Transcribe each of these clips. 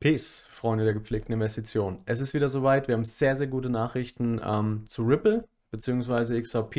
Peace, Freunde der gepflegten Investition. Es ist wieder soweit. Wir haben sehr, sehr gute Nachrichten ähm, zu Ripple bzw. XRP.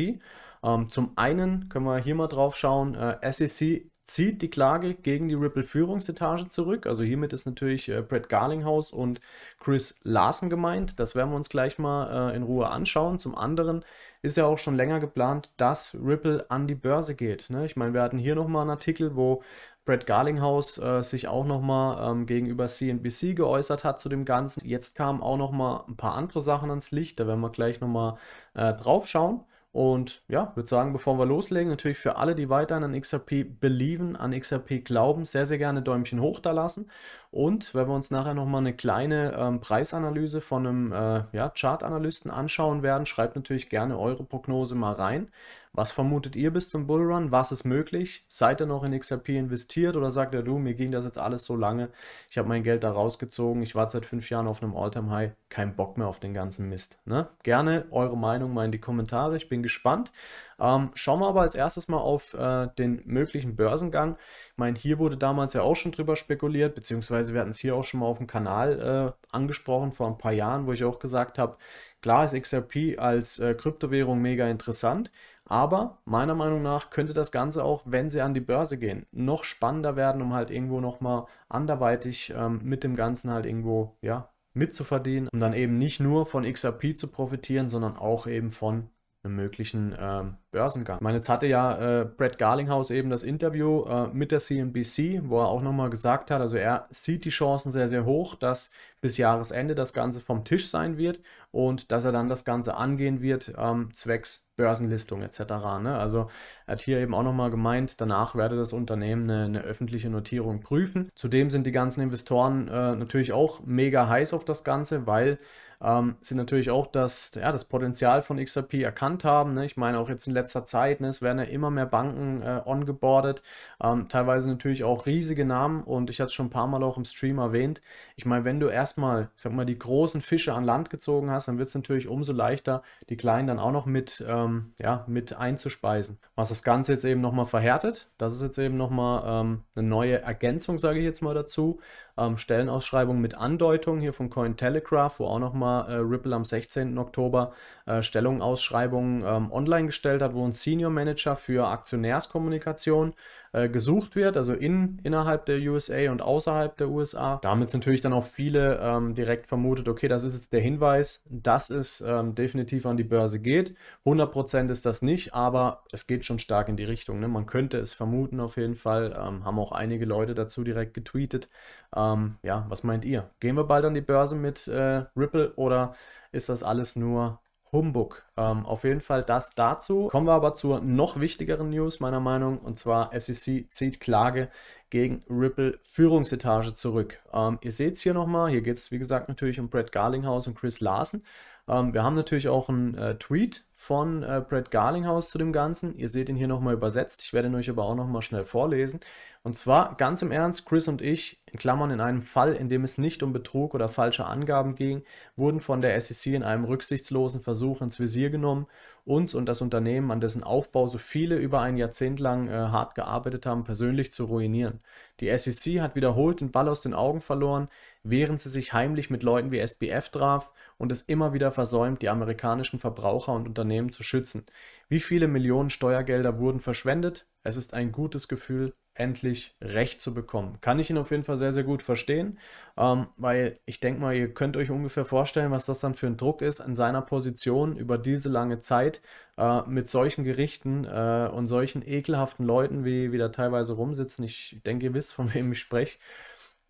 Ähm, zum einen können wir hier mal drauf schauen. Äh, SEC zieht die Klage gegen die Ripple-Führungsetage zurück. Also hiermit ist natürlich äh, Brett Garlinghouse und Chris Larsen gemeint. Das werden wir uns gleich mal äh, in Ruhe anschauen. Zum anderen ist ja auch schon länger geplant, dass Ripple an die Börse geht. Ne? Ich meine, wir hatten hier nochmal einen Artikel, wo Brett Garlinghouse äh, sich auch nochmal ähm, gegenüber CNBC geäußert hat zu dem Ganzen. Jetzt kamen auch nochmal ein paar andere Sachen ans Licht, da werden wir gleich nochmal äh, drauf schauen. Und ja, würde sagen, bevor wir loslegen, natürlich für alle, die weiterhin an XRP belieben, an XRP glauben, sehr, sehr gerne Däumchen hoch da lassen. Und wenn wir uns nachher nochmal eine kleine ähm, Preisanalyse von einem äh, ja, Chartanalysten anschauen werden, schreibt natürlich gerne eure Prognose mal rein. Was vermutet ihr bis zum Bullrun? Was ist möglich? Seid ihr noch in XRP investiert oder sagt ihr, du, mir ging das jetzt alles so lange, ich habe mein Geld da rausgezogen, ich war seit fünf Jahren auf einem all time high kein Bock mehr auf den ganzen Mist. Ne? Gerne eure Meinung mal in die Kommentare, ich bin gespannt. Ähm, schauen wir aber als erstes mal auf äh, den möglichen Börsengang. Ich meine, hier wurde damals ja auch schon drüber spekuliert, beziehungsweise wir hatten es hier auch schon mal auf dem Kanal äh, angesprochen vor ein paar Jahren, wo ich auch gesagt habe, klar ist XRP als äh, Kryptowährung mega interessant, aber meiner Meinung nach könnte das Ganze auch, wenn sie an die Börse gehen, noch spannender werden, um halt irgendwo nochmal anderweitig ähm, mit dem Ganzen halt irgendwo, ja, mitzuverdienen, um dann eben nicht nur von XRP zu profitieren, sondern auch eben von einem möglichen äh, Börsengang. Ich meine, jetzt hatte ja äh, Brett Garlinghouse eben das Interview äh, mit der CNBC, wo er auch nochmal gesagt hat, also er sieht die Chancen sehr, sehr hoch, dass bis Jahresende das Ganze vom Tisch sein wird und dass er dann das Ganze angehen wird, ähm, zwecks Börsenlistung etc. Ne? Also er hat hier eben auch nochmal gemeint, danach werde das Unternehmen eine, eine, öffentliche Notierung prüfen. Zudem sind die ganzen Investoren äh, natürlich auch mega heiß auf das Ganze, weil ähm, sie natürlich auch das, ja, das Potenzial von XRP erkannt haben. Ne? Ich meine, auch jetzt in letzter Zeit, ne, es werden ja immer mehr Banken äh, ongeboardet, ähm, teilweise natürlich auch riesige Namen und ich hatte es schon ein paar Mal auch im Stream erwähnt. Ich meine, wenn du erstmal, ich sag mal, die großen Fische an Land gezogen hast, dann wird es natürlich umso leichter, die kleinen dann auch noch mit, ähm, ja, mit einzuspeisen. Was das Ganze jetzt eben nochmal verhärtet, das ist jetzt eben nochmal ähm, eine neue Ergänzung, sage ich jetzt mal dazu ähm, Stellenausschreibung mit Andeutung hier von Cointelegraph, wo auch nochmal äh, Ripple am 16. Oktober äh, Stellungausschreibungen ähm, online gestellt hat, wo ein Senior Manager für Aktionärskommunikation äh, gesucht wird, also in, innerhalb der USA und außerhalb der USA. Damit sind natürlich dann auch viele ähm, direkt vermutet, okay, das ist jetzt der Hinweis, dass es ähm, definitiv an die Börse geht. 100% ist das nicht, aber es geht schon stark in die Richtung. Ne? Man könnte es vermuten auf jeden Fall, ähm, haben auch einige Leute dazu direkt getweetet. Ähm, ja, was meint ihr? Gehen wir bald an die Börse mit äh, Ripple oder ist das alles nur Humbug. Ähm, auf jeden Fall das dazu. Kommen wir aber zur noch wichtigeren News meiner Meinung und zwar SEC zieht Klage gegen Ripple Führungsetage zurück. Ähm, ihr seht es hier nochmal, hier geht es wie gesagt natürlich um Brad Garlinghouse und Chris Larsen. Ähm, wir haben natürlich auch einen äh, Tweet von äh, Brad Garlinghaus zu dem Ganzen. Ihr seht ihn hier nochmal übersetzt. Ich werde ihn euch aber auch nochmal schnell vorlesen. Und zwar ganz im Ernst, Chris und ich, in Klammern in einem Fall, in dem es nicht um Betrug oder falsche Angaben ging, wurden von der SEC in einem rücksichtslosen Versuch ins Visier genommen. Uns und das Unternehmen, an dessen Aufbau so viele über ein Jahrzehnt lang äh, hart gearbeitet haben, persönlich zu ruinieren. Die SEC hat wiederholt den Ball aus den Augen verloren, während sie sich heimlich mit Leuten wie SBF traf und es immer wieder versäumt, die amerikanischen Verbraucher und Unternehmen Unternehmen zu schützen. Wie viele Millionen Steuergelder wurden verschwendet? Es ist ein gutes Gefühl, endlich Recht zu bekommen. Kann ich ihn auf jeden Fall sehr, sehr gut verstehen, ähm, weil ich denke mal, ihr könnt euch ungefähr vorstellen, was das dann für ein Druck ist, in seiner Position über diese lange Zeit äh, mit solchen Gerichten äh, und solchen ekelhaften Leuten, wie, wie da teilweise rumsitzen. Ich denke, ihr wisst, von wem ich spreche.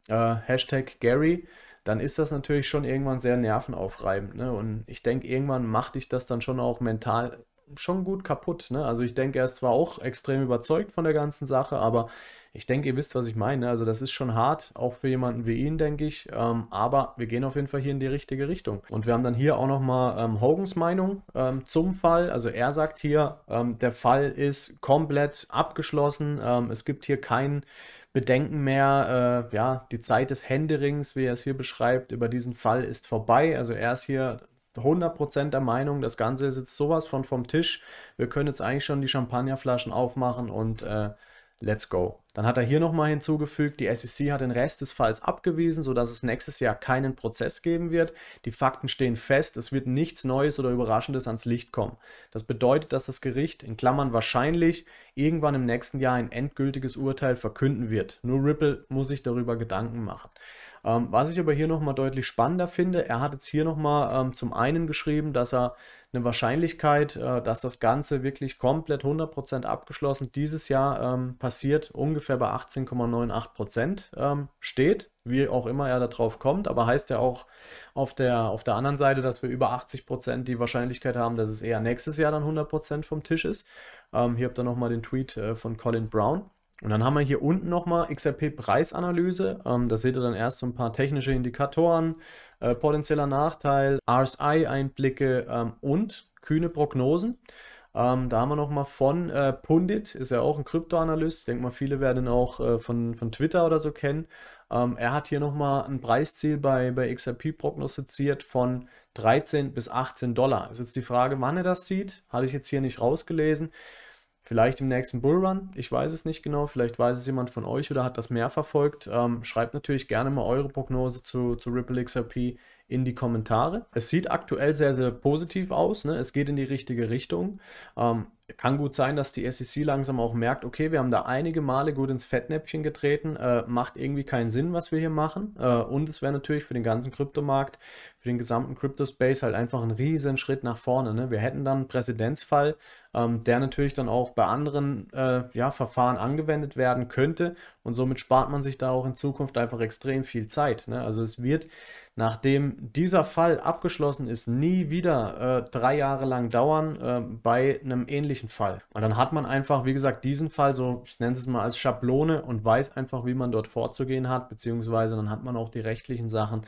Äh, Hashtag Gary dann ist das natürlich schon irgendwann sehr nervenaufreibend. Ne? Und ich denke, irgendwann macht dich das dann schon auch mental schon gut kaputt. Ne? Also ich denke, er ist zwar auch extrem überzeugt von der ganzen Sache, aber ich denke, ihr wisst, was ich meine. Also das ist schon hart, auch für jemanden wie ihn, denke ich. Ähm, aber wir gehen auf jeden Fall hier in die richtige Richtung. Und wir haben dann hier auch nochmal ähm, Hogans Meinung ähm, zum Fall. Also er sagt hier, ähm, der Fall ist komplett abgeschlossen. Ähm, es gibt hier keinen Bedenken mehr. Äh, ja, die Zeit des Händerings, wie er es hier beschreibt, über diesen Fall ist vorbei. Also er ist hier 100% der Meinung, das Ganze ist jetzt sowas von vom Tisch. Wir können jetzt eigentlich schon die Champagnerflaschen aufmachen und äh, Let's go. Dann hat er hier nochmal hinzugefügt, die SEC hat den Rest des Falls abgewiesen, sodass es nächstes Jahr keinen Prozess geben wird. Die Fakten stehen fest, es wird nichts Neues oder Überraschendes ans Licht kommen. Das bedeutet, dass das Gericht, in Klammern wahrscheinlich, irgendwann im nächsten Jahr ein endgültiges Urteil verkünden wird. Nur Ripple muss sich darüber Gedanken machen. Ähm, was ich aber hier nochmal deutlich spannender finde, er hat jetzt hier nochmal ähm, zum einen geschrieben, dass er eine Wahrscheinlichkeit, äh, dass das Ganze wirklich komplett 100% abgeschlossen dieses Jahr ähm, passiert, ungefähr bei 18,98% ähm, steht, wie auch immer er darauf kommt. Aber heißt ja auch auf der, auf der anderen Seite, dass wir über 80% die Wahrscheinlichkeit haben, dass es eher nächstes Jahr dann 100% vom Tisch ist. Ähm, hier habt ihr nochmal den Tweet äh, von Colin Brown. Und dann haben wir hier unten nochmal XRP-Preisanalyse. Ähm, da seht ihr dann erst so ein paar technische Indikatoren, äh, potenzieller Nachteil, RSI-Einblicke ähm, und kühne Prognosen. Ähm, da haben wir nochmal von äh, Pundit, ist ja auch ein Kryptoanalyst. Ich denke mal, viele werden ihn auch äh, von, von Twitter oder so kennen. Ähm, er hat hier nochmal ein Preisziel bei, bei XRP prognostiziert von 13 bis 18 Dollar. Ist jetzt die Frage, wann er das sieht. Hatte ich jetzt hier nicht rausgelesen. Vielleicht im nächsten Bullrun, ich weiß es nicht genau, vielleicht weiß es jemand von euch oder hat das mehr verfolgt. Ähm, schreibt natürlich gerne mal eure Prognose zu, zu Ripple XRP in die Kommentare. Es sieht aktuell sehr, sehr positiv aus, ne? es geht in die richtige Richtung. Ähm, kann gut sein, dass die SEC langsam auch merkt, okay, wir haben da einige Male gut ins Fettnäpfchen getreten, äh, macht irgendwie keinen Sinn, was wir hier machen. Äh, und es wäre natürlich für den ganzen Kryptomarkt, für den gesamten Crypto-Space halt einfach ein riesen Schritt nach vorne. Ne? Wir hätten dann einen Präzedenzfall, ähm, der natürlich dann auch bei anderen äh, ja, Verfahren angewendet werden könnte. Und somit spart man sich da auch in Zukunft einfach extrem viel Zeit. Ne? Also es wird, nachdem dieser Fall abgeschlossen ist, nie wieder äh, drei Jahre lang dauern äh, bei einem ähnlichen Fall. Und dann hat man einfach, wie gesagt, diesen Fall, so ich nenne es mal als Schablone und weiß einfach, wie man dort vorzugehen hat, beziehungsweise dann hat man auch die rechtlichen Sachen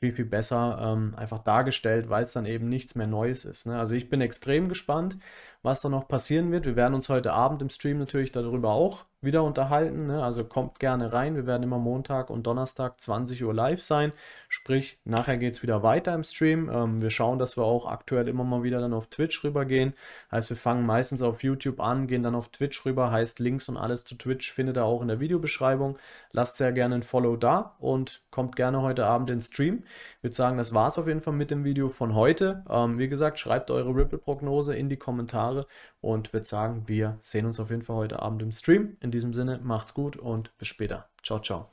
viel, viel besser ähm, einfach dargestellt, weil es dann eben nichts mehr Neues ist. Ne? Also ich bin extrem gespannt, was da noch passieren wird. Wir werden uns heute Abend im Stream natürlich darüber auch wieder unterhalten. Ne? Also kommt gerne rein. Wir werden immer Montag und Donnerstag 20 Uhr live sein. Sprich, nachher geht es wieder weiter im Stream. Ähm, wir schauen, dass wir auch aktuell immer mal wieder dann auf Twitch rübergehen. Heißt, wir fangen meistens auf YouTube an, gehen dann auf Twitch rüber. Heißt, Links und alles zu Twitch findet ihr auch in der Videobeschreibung. Lasst sehr gerne ein Follow da und kommt gerne heute Abend in Stream. Ich würde sagen, das war es auf jeden Fall mit dem Video von heute. Ähm, wie gesagt, schreibt eure Ripple-Prognose in die Kommentare Jahre und würde sagen, wir sehen uns auf jeden Fall heute Abend im Stream. In diesem Sinne, macht's gut und bis später. Ciao, ciao.